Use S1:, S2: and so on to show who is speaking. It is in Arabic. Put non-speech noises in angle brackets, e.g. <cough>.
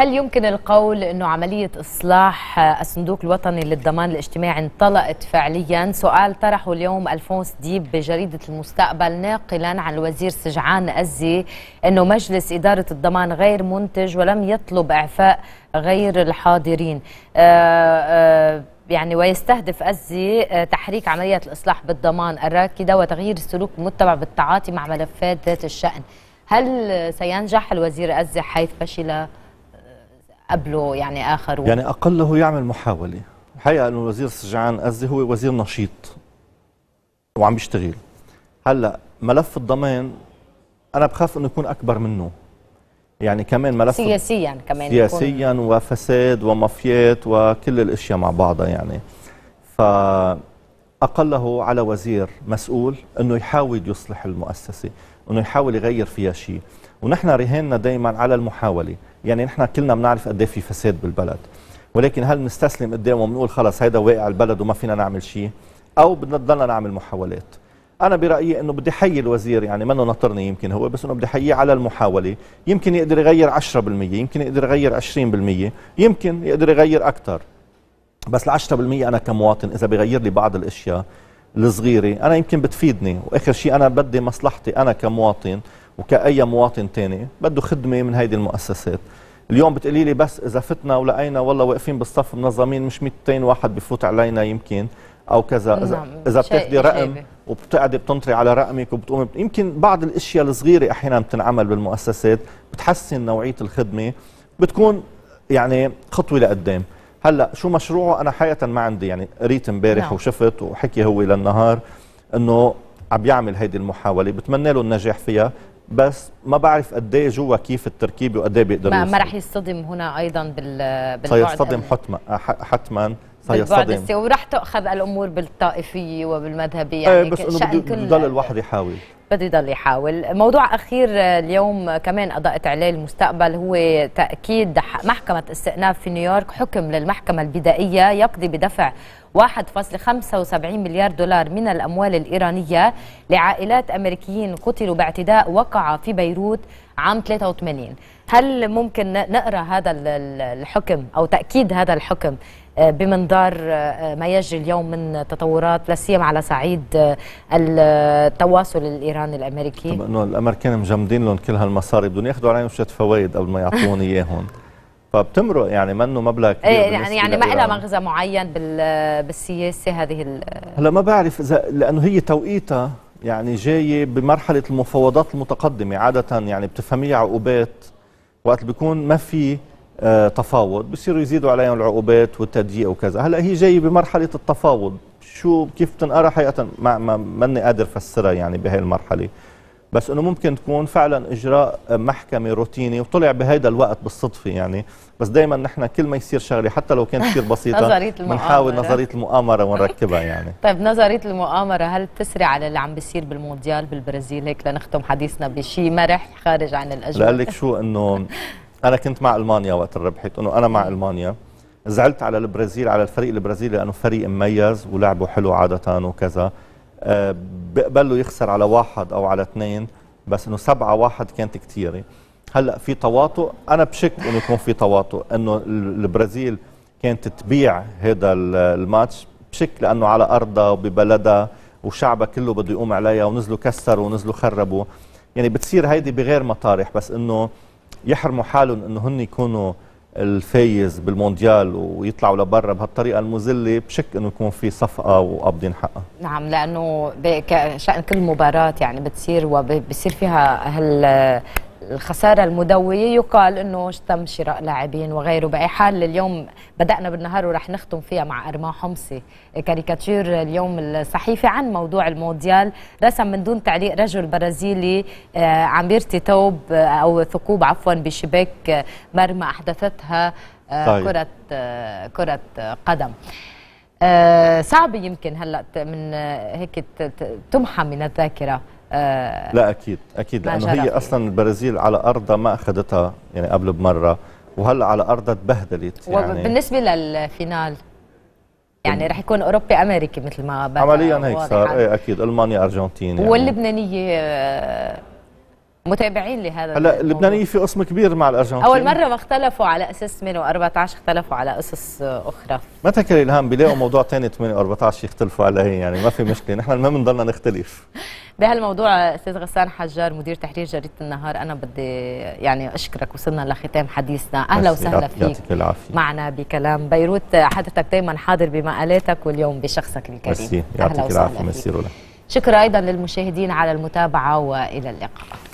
S1: هل يمكن القول أنه عملية إصلاح الصندوق الوطني للضمان الاجتماعي انطلقت فعليا سؤال طرحه اليوم ألفونس ديب بجريدة المستقبل ناقلا عن الوزير سجعان أزي أنه مجلس إدارة الضمان غير منتج ولم يطلب إعفاء غير الحاضرين آآ آه، آآ آه، يعني ويستهدف أزي آه، تحريك عملية الإصلاح بالضمان الراكدة وتغيير السلوك المتبع بالتعاطي مع ملفات ذات الشأن هل سينجح الوزير أزي حيث فشل قبله يعني و... يعني
S2: أقله يعمل محاولة الحقيقة أنه الوزير سجعان قصدي هو وزير نشيط وعم بيشتغل هلا ملف الضمان أنا بخاف أنه يكون أكبر منه يعني كمان ملف سياسيا كمان سياسيا وفساد ومافيات وكل الاشياء مع بعضها يعني ف أقله على وزير مسؤول أنه يحاول يصلح المؤسسة أنه يحاول يغير فيها شيء ونحن رهاننا دائما على المحاولة يعني نحن كلنا بنعرف قد إيه في فساد بالبلد ولكن هل بنستسلم قدامه وبنقول خلص هيدا واقع البلد وما فينا نعمل شيء أو بدنا نضلنا نعمل محاولات أنا برأيي أنه بدي حيي الوزير يعني منه ناطرني يمكن هو بس أنه بدي حييه على المحاولة يمكن يقدر يغير 10% يمكن يقدر يغير 20% يمكن يقدر يغير أكثر بس ال 10% انا كمواطن اذا بغير لي بعض الاشياء الصغيره انا يمكن بتفيدني واخر شيء انا بدي مصلحتي انا كمواطن وكاي مواطن تاني بده خدمه من هيدي المؤسسات اليوم بتقولي لي بس اذا فتنا ولقينا والله واقفين بالصف منظمين مش 200 واحد بفوت علينا يمكن او كذا اذا نعم. اذا بتاخذي رقم وبتقعدي بتنطري على رقمك وبتقومي بت... يمكن بعض الاشياء الصغيره احيانا بتنعمل بالمؤسسات بتحسن نوعيه الخدمه بتكون يعني خطوه لقدام هلا شو مشروعه انا حقيقه ما عندي يعني قريت امبارح نعم. وشفت وحكي هو للنهار انه عم يعمل هيدي المحاوله بتمنى له النجاح فيها بس ما بعرف قد ايه جوا كيف التركيبه وقد ايه بيقدروا ما, ما رح
S1: يصطدم هنا ايضا بال بالبعد سيصطدم
S2: حتما حتما سيصدم
S1: وراح تأخذ الأمور بالطائفية وبالمذهبية إيه، يعني بس إنه بده يضل
S2: الواحد يحاول
S1: بده يضل يحاول موضوع أخير اليوم كمان أضاءت عليه المستقبل هو تأكيد محكمة استئناف في نيويورك حكم للمحكمة البدائية يقضي بدفع 1.75 مليار دولار من الأموال الإيرانية لعائلات أمريكيين قتلوا باعتداء وقع في بيروت عام 83 هل ممكن نقرأ هذا الحكم أو تأكيد هذا الحكم آه، بمنظار آه، آه، ما يجري اليوم من تطورات لا سيما على صعيد التواصل الايراني الامريكي طبعا
S2: انه الامريكان مجمدين لهم كل هالمصاري بدهم ياخذوا عليهم شويه فوائد قبل ما يعطوني <laughs> اياهم فبتمرق يعني منه مبلغ كبير يعني يعني ما لها
S1: مغزى معين بالسياسه هذه
S2: هلا ما بعرف اذا لانه هي توقيتها يعني جايه بمرحله المفاوضات المتقدمه عاده يعني بتفهميها عقوبات وقت بيكون ما في آه، تفاوض بصيروا يزيدوا عليهم العقوبات والتضييق وكذا هلا هي جايه بمرحله التفاوض شو كيف بتنقرا حقيقه ما ماني قادر فسرها يعني بهي المرحله بس انه ممكن تكون فعلا اجراء محكمه روتيني وطلع بهيدا الوقت بالصدفه يعني بس دائما نحن كل ما يصير شغله حتى لو كانت كثير <laughs> بسيطه بنحاول نظريه المؤامره ونركبها يعني <laughs>
S1: طيب نظريه المؤامره هل بتسري على اللي عم بيصير بالمونديال بالبرازيل هيك لنختم حديثنا بشيء مرح خارج عن الاجواء لك
S2: شو انه <laughs> انا كنت مع المانيا وقت ربحت انه انا مع المانيا زعلت على البرازيل على الفريق البرازيلي لانه فريق مميز ولعبه حلو عاده وكذا آه، بقبل له يخسر على واحد او على اثنين بس انه سبعة واحد كانت كثيره هلا في تواطؤ انا بشك انه يكون في تواطؤ انه البرازيل كانت تبيع هذا الماتش بشك لانه على ارضها وببلدها وشعبها كله بده يقوم عليها ونزلوا كسروا ونزلوا خربوا يعني بتصير هيدي بغير مطارح بس انه يحرموا حالهم انه هن يكونوا الفايز بالمونديال ويطلعوا لبرا بهالطريقه المذله بشك انه يكون في صفقه وقابضين حقها
S1: نعم لانه شان كل مباراه يعني بتصير وبصير فيها هال الخساره المدويه يقال انه تم شراء لاعبين وغيره باي حال اليوم بدانا بالنهار ورح نختم فيها مع ارما حمصي كاريكاتير اليوم الصحيفه عن موضوع المونديال رسم من دون تعليق رجل برازيلي آه، عم بيرتي ثوب آه، او ثقوب عفوا بشباك آه، مرمى احدثتها طيب. كره كره قدم صعب يمكن هلا من هيك تمحى من الذاكره آه،
S2: لا اكيد اكيد لانه هي اصلا البرازيل على ارضها ما اخذتها يعني قبل بمره وهلا على ارضها تبهدلت يعني وبالنسبه
S1: للفينال يعني رح يكون اوروبي امريكي مثل ما عمليا هيك صار ايه
S2: اكيد المانيا ارجنتين يعني.
S1: واللبنانيه آه، متابعين لهذا هلا
S2: اللبنانيين في قسم كبير مع الارجنتين اول مره
S1: ما اختلفوا على اساس 8 و14 اختلفوا على اسس اخرى
S2: ما تكلي الهم بيلاقوا موضوع ثاني 8 و14 يختلفوا عليه يعني ما في مشكله نحن المهم نضلنا نختلف
S1: بهالموضوع استاذ غسان حجار مدير تحرير جريده النهار انا بدي يعني اشكرك وصلنا لختام حديثنا اهلا وسهلا فيك العافية. معنا بكلام بيروت حضرتك دائما حاضر بمقالاتك واليوم بشخصك الكريم ميرسي يعطيك العافيه ميرسي شكرا ايضا للمشاهدين على المتابعه والى اللقاء